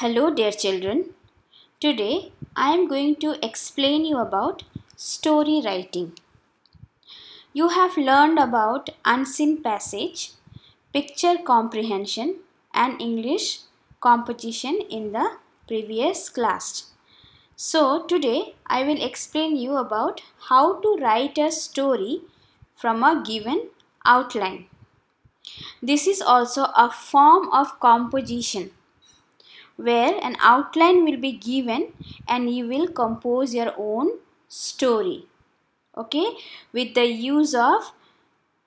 Hello dear children. Today I am going to explain you about story writing. You have learned about unseen passage, picture comprehension and English composition in the previous class. So today I will explain you about how to write a story from a given outline. This is also a form of composition where an outline will be given and you will compose your own story okay with the use of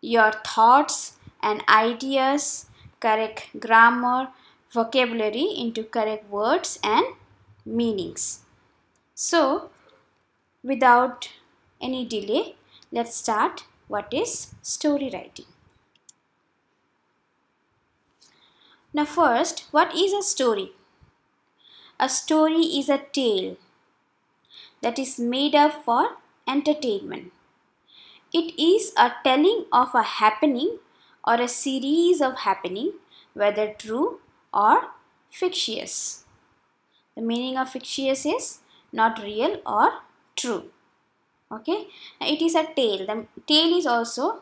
your thoughts and ideas correct grammar vocabulary into correct words and meanings so without any delay let's start what is story writing now first what is a story a story is a tale that is made up for entertainment. It is a telling of a happening or a series of happening whether true or fictitious. The meaning of fictitious is not real or true. Okay, it is a tale. The tale is also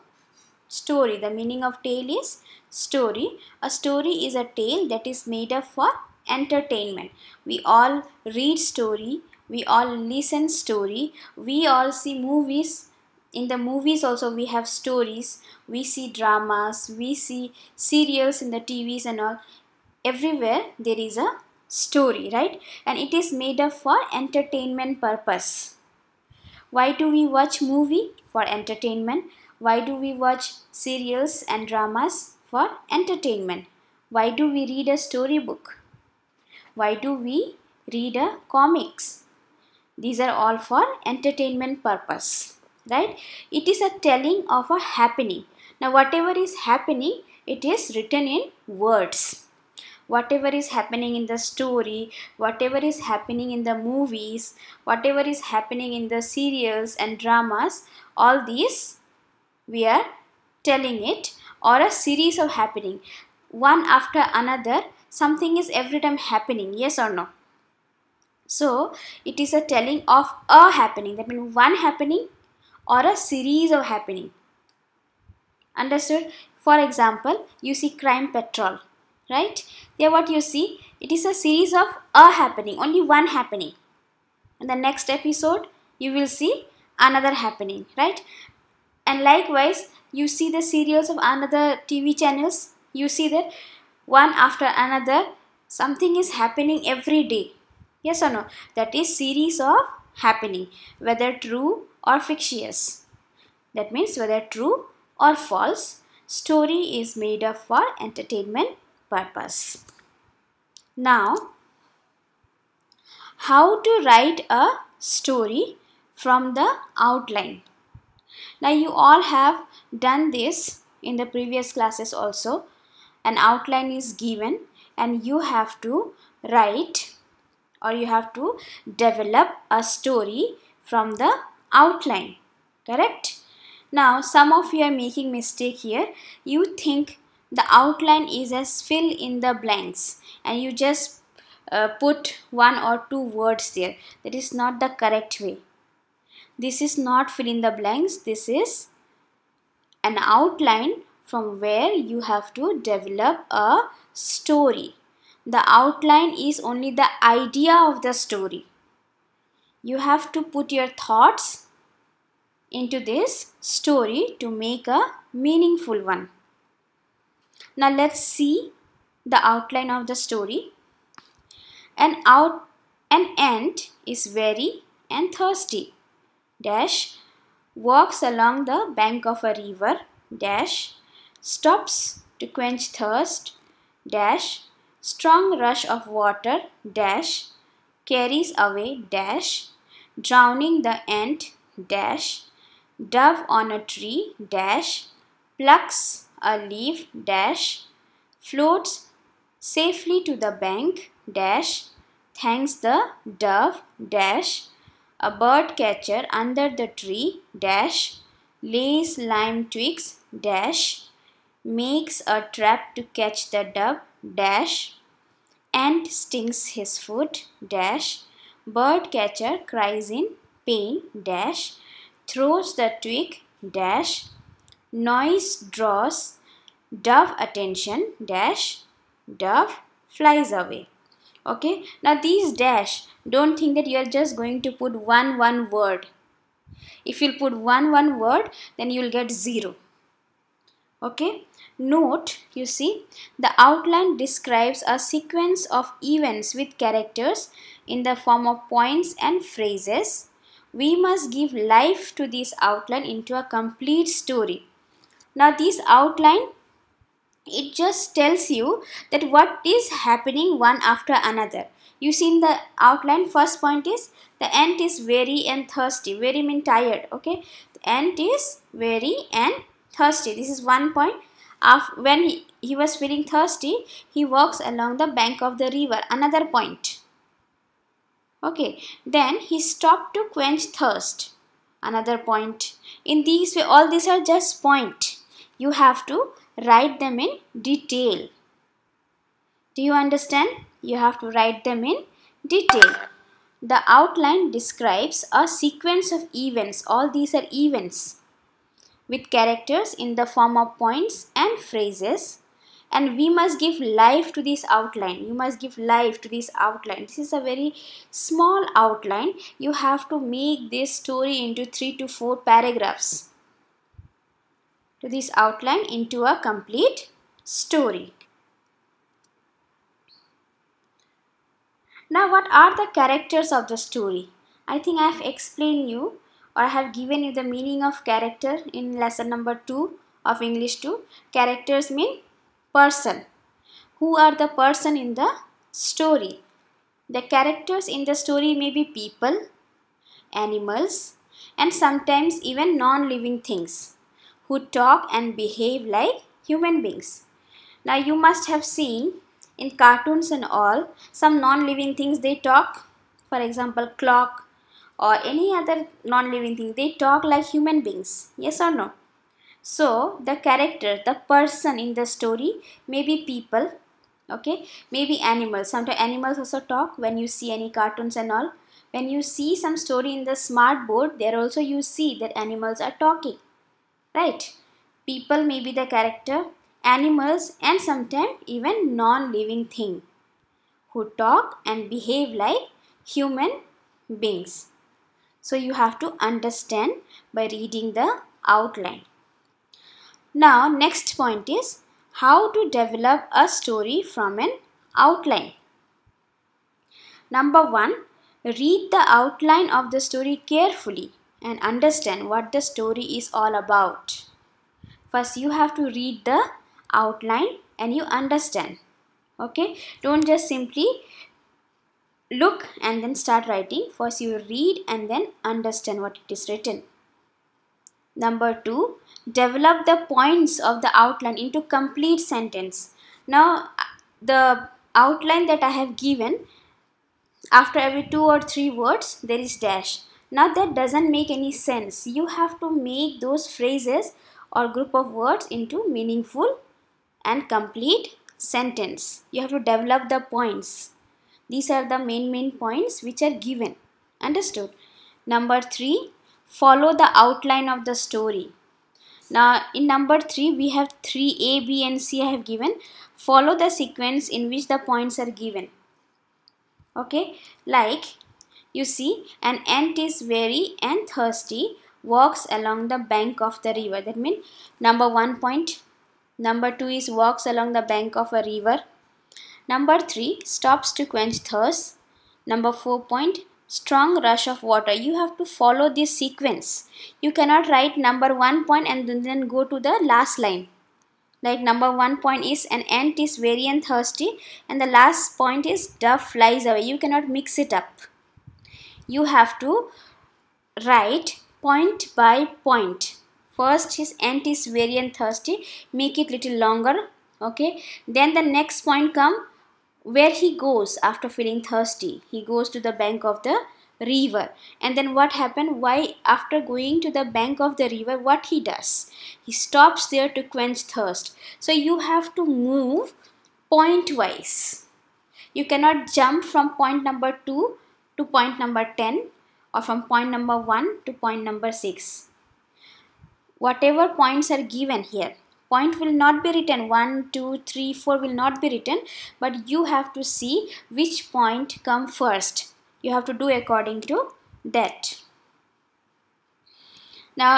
story. The meaning of tale is story. A story is a tale that is made up for entertainment. We all read story, we all listen story, we all see movies. In the movies also we have stories, we see dramas, we see serials in the TVs and all. Everywhere there is a story, right? And it is made up for entertainment purpose. Why do we watch movie? For entertainment. Why do we watch serials and dramas? For entertainment. Why do we read a storybook? Why do we read a comics? These are all for entertainment purpose, right? It is a telling of a happening. Now, whatever is happening, it is written in words. Whatever is happening in the story, whatever is happening in the movies, whatever is happening in the serials and dramas, all these we are telling it or a series of happening one after another something is every time happening yes or no so it is a telling of a happening that means one happening or a series of happening understood for example you see crime patrol right there what you see it is a series of a happening only one happening in the next episode you will see another happening right and likewise you see the serials of another tv channels you see that one after another something is happening every day yes or no that is series of happening whether true or fictitious that means whether true or false story is made up for entertainment purpose now how to write a story from the outline now you all have done this in the previous classes also an outline is given and you have to write or you have to develop a story from the outline correct now some of you are making mistake here you think the outline is as fill in the blanks and you just uh, put one or two words there that is not the correct way this is not fill in the blanks this is an outline from where you have to develop a story. The outline is only the idea of the story. You have to put your thoughts into this story to make a meaningful one. Now let's see the outline of the story. An out an ant is weary and thirsty dash walks along the bank of a river dash stops to quench thirst, dash, strong rush of water, dash, carries away, dash, drowning the ant, dash, dove on a tree, dash, plucks a leaf, dash, floats safely to the bank, dash, thanks the dove, dash, a bird catcher under the tree, dash, lays lime twigs, dash, makes a trap to catch the dove dash and stings his foot dash bird catcher cries in pain dash throws the twig dash noise draws dove attention dash dove flies away okay now these dash don't think that you are just going to put one one word if you put one one word then you will get zero okay Note, you see, the outline describes a sequence of events with characters in the form of points and phrases. We must give life to this outline into a complete story. Now this outline, it just tells you that what is happening one after another. You see in the outline, first point is the ant is weary and thirsty. Weary mean tired, okay? The ant is weary and thirsty. This is one point after, when he, he was feeling thirsty, he walks along the bank of the river. Another point. Okay. Then he stopped to quench thirst. Another point. In these way, all these are just point. You have to write them in detail. Do you understand? You have to write them in detail. The outline describes a sequence of events. All these are events with characters in the form of points and phrases and we must give life to this outline you must give life to this outline this is a very small outline you have to make this story into three to four paragraphs to this outline into a complete story now what are the characters of the story i think i have explained you or I have given you the meaning of character in lesson number 2 of English 2. Characters mean person. Who are the person in the story? The characters in the story may be people, animals and sometimes even non-living things who talk and behave like human beings. Now you must have seen in cartoons and all some non-living things they talk for example clock, or any other non-living thing they talk like human beings yes or no so the character the person in the story may be people okay maybe animals sometimes animals also talk when you see any cartoons and all when you see some story in the smart board there also you see that animals are talking right people may be the character animals and sometimes even non-living thing who talk and behave like human beings so you have to understand by reading the outline. Now next point is how to develop a story from an outline. Number one, read the outline of the story carefully and understand what the story is all about. First, you have to read the outline and you understand. Okay, don't just simply look and then start writing. First you read and then understand what it is written. Number two, develop the points of the outline into complete sentence. Now the outline that I have given after every two or three words there is dash. Now that doesn't make any sense. You have to make those phrases or group of words into meaningful and complete sentence. You have to develop the points. These are the main main points which are given. Understood? Number 3. Follow the outline of the story. Now in number 3 we have 3 A, B and C I have given. Follow the sequence in which the points are given. Okay. Like you see an ant is weary and thirsty walks along the bank of the river. That means number 1 point. Number 2 is walks along the bank of a river. Number 3. Stops to quench thirst. Number 4 point. Strong rush of water. You have to follow this sequence. You cannot write number 1 point and then go to the last line. Like number 1 point is an ant is very and thirsty and the last point is dove flies away. You cannot mix it up. You have to write point by point. First his ant is very and thirsty. Make it little longer. Okay. Then the next point come where he goes after feeling thirsty he goes to the bank of the river and then what happened why after going to the bank of the river what he does he stops there to quench thirst so you have to move point wise you cannot jump from point number 2 to point number 10 or from point number 1 to point number 6 whatever points are given here point will not be written 1 2 3 4 will not be written but you have to see which point come first you have to do according to that now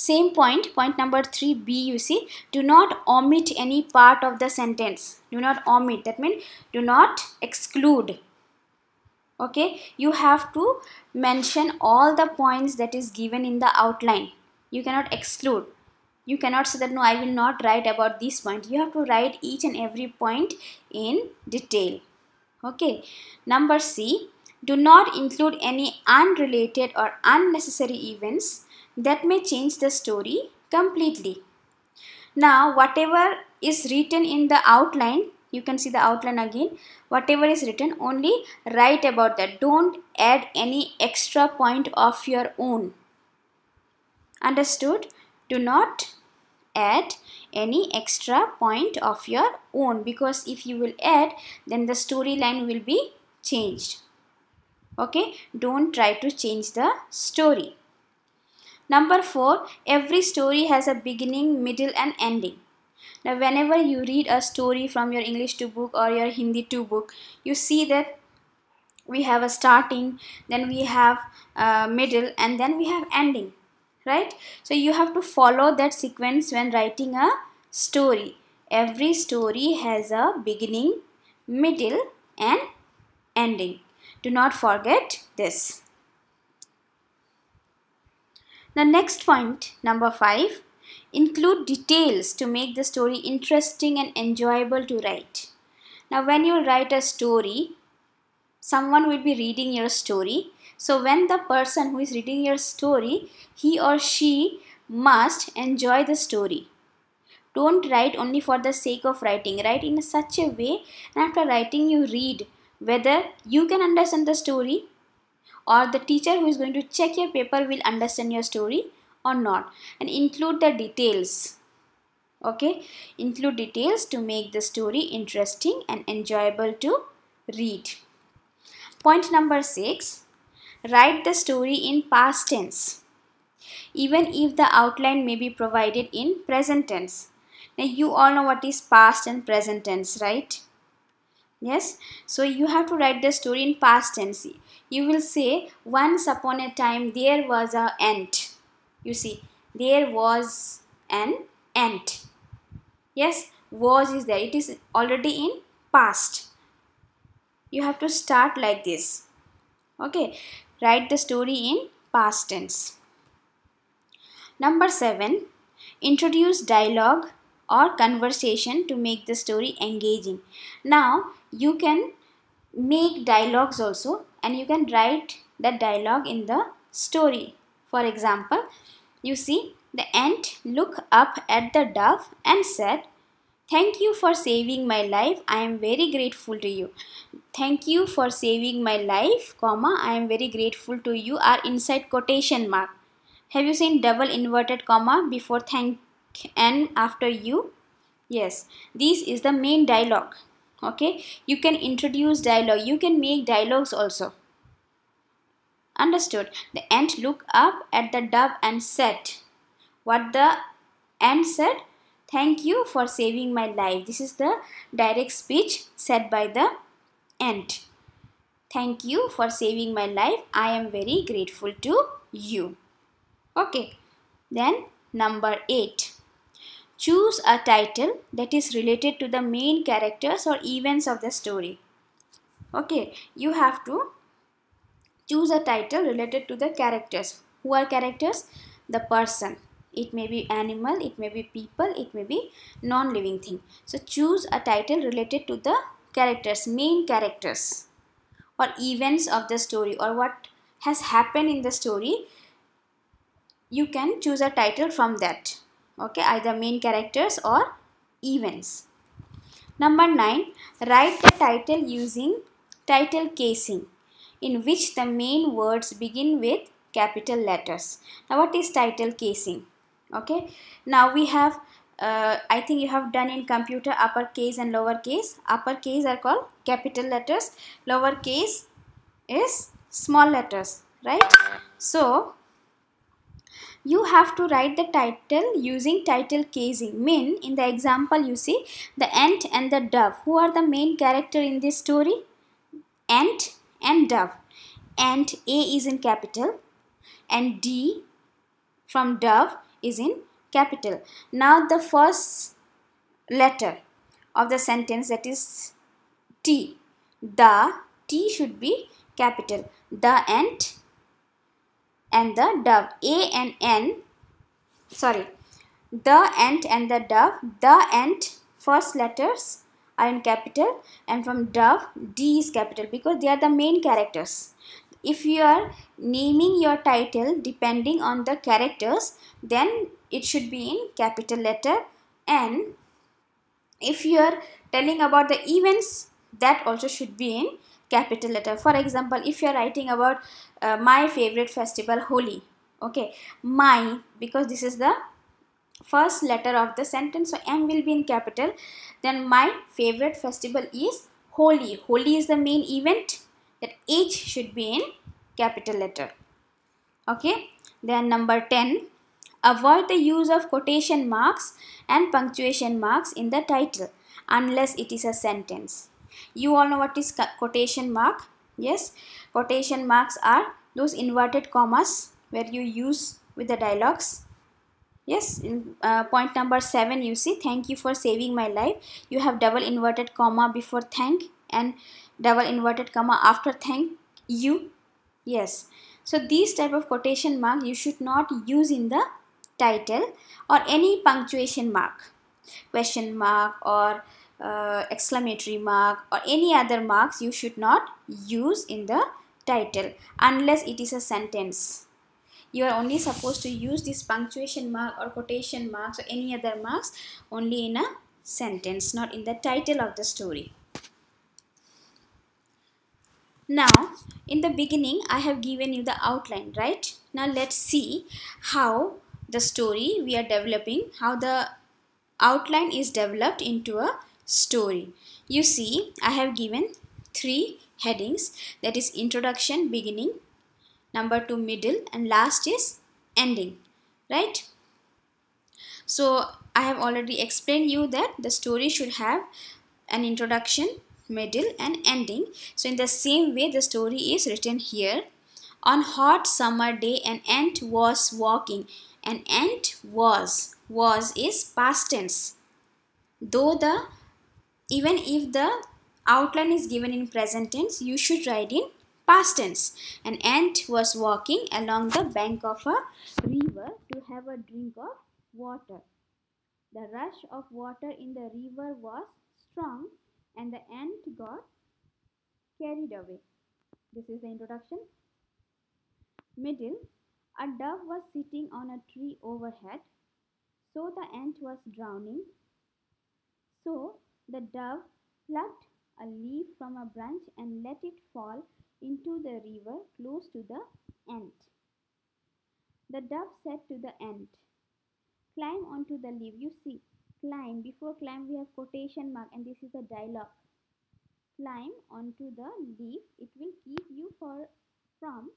same point point number 3b you see do not omit any part of the sentence do not omit that means do not exclude okay you have to mention all the points that is given in the outline you cannot exclude you cannot say that no I will not write about this point you have to write each and every point in detail okay number C do not include any unrelated or unnecessary events that may change the story completely now whatever is written in the outline you can see the outline again whatever is written only write about that don't add any extra point of your own understood do not add any extra point of your own because if you will add then the storyline will be changed okay don't try to change the story number four every story has a beginning middle and ending now whenever you read a story from your english to book or your hindi to book you see that we have a starting then we have a uh, middle and then we have ending right so you have to follow that sequence when writing a story every story has a beginning middle and ending do not forget this the next point number 5 include details to make the story interesting and enjoyable to write now when you write a story someone will be reading your story so when the person who is reading your story, he or she must enjoy the story. Don't write only for the sake of writing. Write in such a way and after writing you read whether you can understand the story or the teacher who is going to check your paper will understand your story or not and include the details okay include details to make the story interesting and enjoyable to read point number 6 Write the story in past tense, even if the outline may be provided in present tense. Now, you all know what is past and present tense, right? Yes, so you have to write the story in past tense. You will say, Once upon a time, there was an ant. You see, there was an ant. Yes, was is there. It is already in past. You have to start like this. Okay, Write the story in past tense. Number 7. Introduce dialogue or conversation to make the story engaging. Now you can make dialogues also and you can write the dialogue in the story. For example, you see the ant looked up at the dove and said, Thank you for saving my life. I am very grateful to you. Thank you for saving my life, comma, I am very grateful to you are inside quotation mark. Have you seen double inverted comma before thank and after you? Yes, this is the main dialogue. Okay, you can introduce dialogue. You can make dialogues also. Understood. The ant looked up at the dove and said, what the ant said? Thank you for saving my life. This is the direct speech said by the ant. Thank you for saving my life. I am very grateful to you. Okay. Then number 8. Choose a title that is related to the main characters or events of the story. Okay, you have to choose a title related to the characters. Who are characters? The person it may be animal it may be people it may be non-living thing so choose a title related to the characters main characters or events of the story or what has happened in the story you can choose a title from that okay either main characters or events number 9 write the title using title casing in which the main words begin with capital letters now what is title casing okay now we have uh, I think you have done in computer uppercase and lowercase uppercase are called capital letters lowercase is small letters right so you have to write the title using title casing mean in the example you see the ant and the dove who are the main character in this story ant and dove ant a is in capital and d from dove is in capital. Now the first letter of the sentence that is T. The T should be capital. The ant and the dove. A and N sorry the ant and the dove. The ant first letters are in capital and from dove D is capital because they are the main characters if you are naming your title depending on the characters then it should be in capital letter N if you are telling about the events that also should be in capital letter for example if you are writing about uh, my favorite festival Holi okay my because this is the first letter of the sentence so M will be in capital then my favorite festival is Holi Holi is the main event that each should be in capital letter. Okay. Then number 10. Avoid the use of quotation marks and punctuation marks in the title unless it is a sentence. You all know what is quotation mark? Yes. Quotation marks are those inverted commas where you use with the dialogues yes in uh, point number 7 you see thank you for saving my life you have double inverted comma before thank and double inverted comma after thank you yes so these type of quotation mark you should not use in the title or any punctuation mark question mark or uh, exclamatory mark or any other marks you should not use in the title unless it is a sentence you are only supposed to use this punctuation mark or quotation marks or any other marks only in a sentence not in the title of the story now, in the beginning, I have given you the outline, right? Now, let's see how the story we are developing, how the outline is developed into a story. You see, I have given three headings that is introduction, beginning, number two, middle and last is ending, right? So, I have already explained you that the story should have an introduction, middle and ending. So in the same way the story is written here. On hot summer day an ant was walking. An ant was. Was is past tense. Though the even if the outline is given in present tense you should write in past tense. An ant was walking along the bank of a river to have a drink of water. The rush of water in the river was strong and the ant got carried away. This is the introduction. Middle, a dove was sitting on a tree overhead, so the ant was drowning. So the dove plucked a leaf from a branch and let it fall into the river close to the ant. The dove said to the ant, Climb onto the leaf you see climb before climb we have quotation mark and this is a dialogue climb onto the leaf it will keep you for from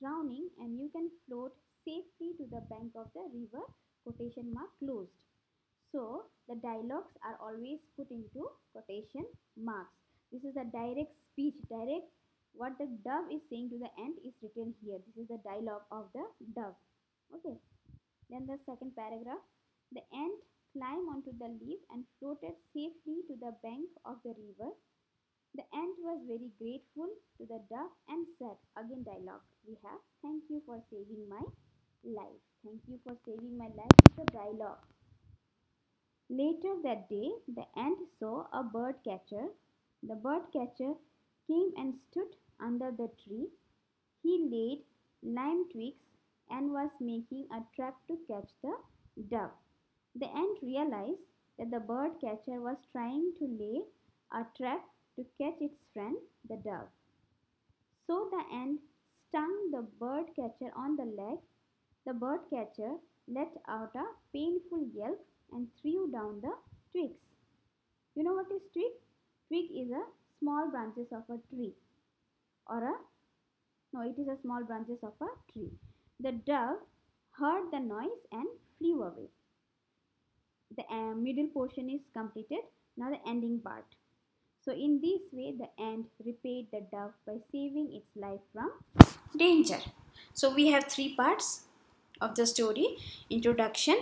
drowning and you can float safely to the bank of the river quotation mark closed so the dialogues are always put into quotation marks this is the direct speech direct what the dove is saying to the ant is written here this is the dialogue of the dove okay then the second paragraph the ant Climbed onto the leaf and floated safely to the bank of the river. The ant was very grateful to the dove and said, again dialogue we have, thank you for saving my life. Thank you for saving my life is the dialogue. Later that day, the ant saw a bird catcher. The bird catcher came and stood under the tree. He laid lime twigs and was making a trap to catch the dove. The ant realized that the bird catcher was trying to lay a trap to catch its friend, the dove. So the ant stung the bird catcher on the leg. The bird catcher let out a painful yelp and threw down the twigs. You know what is twig? Twig is a small branches of a tree or a no it is a small branches of a tree. The dove heard the noise and flew away the uh, middle portion is completed now the ending part so in this way the ant repaid the dove by saving its life from danger so we have three parts of the story introduction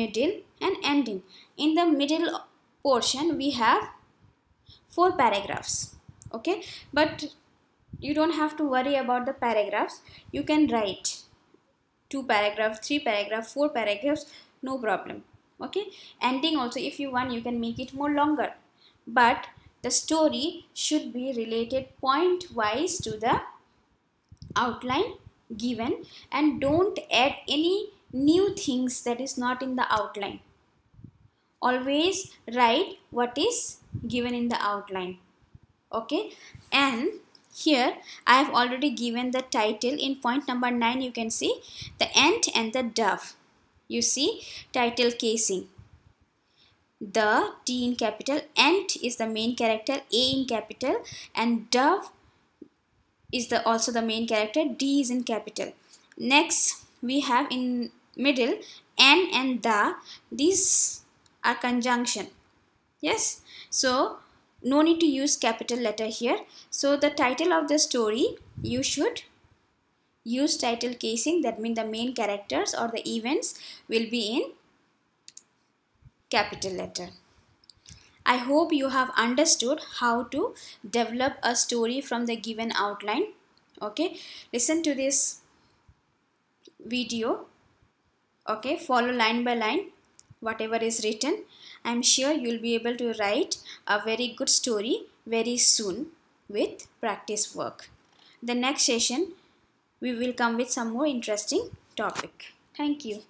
middle and ending in the middle portion we have four paragraphs okay but you don't have to worry about the paragraphs you can write two paragraphs three paragraphs four paragraphs no problem okay ending also if you want you can make it more longer but the story should be related point wise to the outline given and don't add any new things that is not in the outline always write what is given in the outline okay and here I have already given the title in point number 9 you can see the ant and the dove you see title casing the T in capital, ant is the main character, A in capital and dove is the also the main character, D is in capital. Next we have in middle an and the, these are conjunction. Yes, so no need to use capital letter here. So the title of the story you should use title casing that means the main characters or the events will be in capital letter. I hope you have understood how to develop a story from the given outline. Okay, listen to this video. Okay, follow line by line whatever is written. I am sure you will be able to write a very good story very soon with practice work. The next session we will come with some more interesting topic. Thank you.